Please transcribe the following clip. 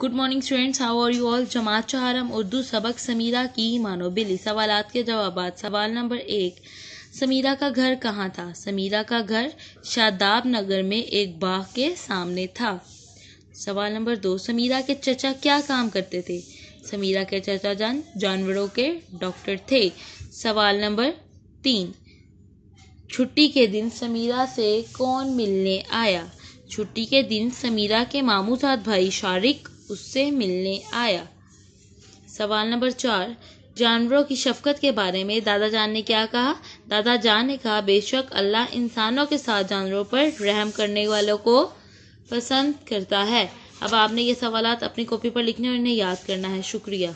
good morning students how are you all जमात चहारम उर्दू सबक समीरा की मानो बिली सवाल के जवाब सवाल नंबर एक समीरा का घर कहाँ था समीरा का घर शादाब नगर में एक बाग के सामने था सवाल नंबर दो समीरा के चचा क्या काम करते थे समीरा के चचा जान जानवरों के डॉक्टर थे सवाल नंबर तीन छुट्टी के दिन समीरा से कौन मिलने आया छुट्टी के दिन समीरा के साथ भाई शारिक उससे मिलने आया सवाल नंबर चार जानवरों की शफकत के बारे में दादा जान ने क्या कहा दादा जान ने कहा बेशक अल्लाह इंसानों के साथ जानवरों पर रहम करने वालों को पसंद करता है अब आपने ये सवाल अपनी कॉपी पर लिखने और इन्हें याद करना है शुक्रिया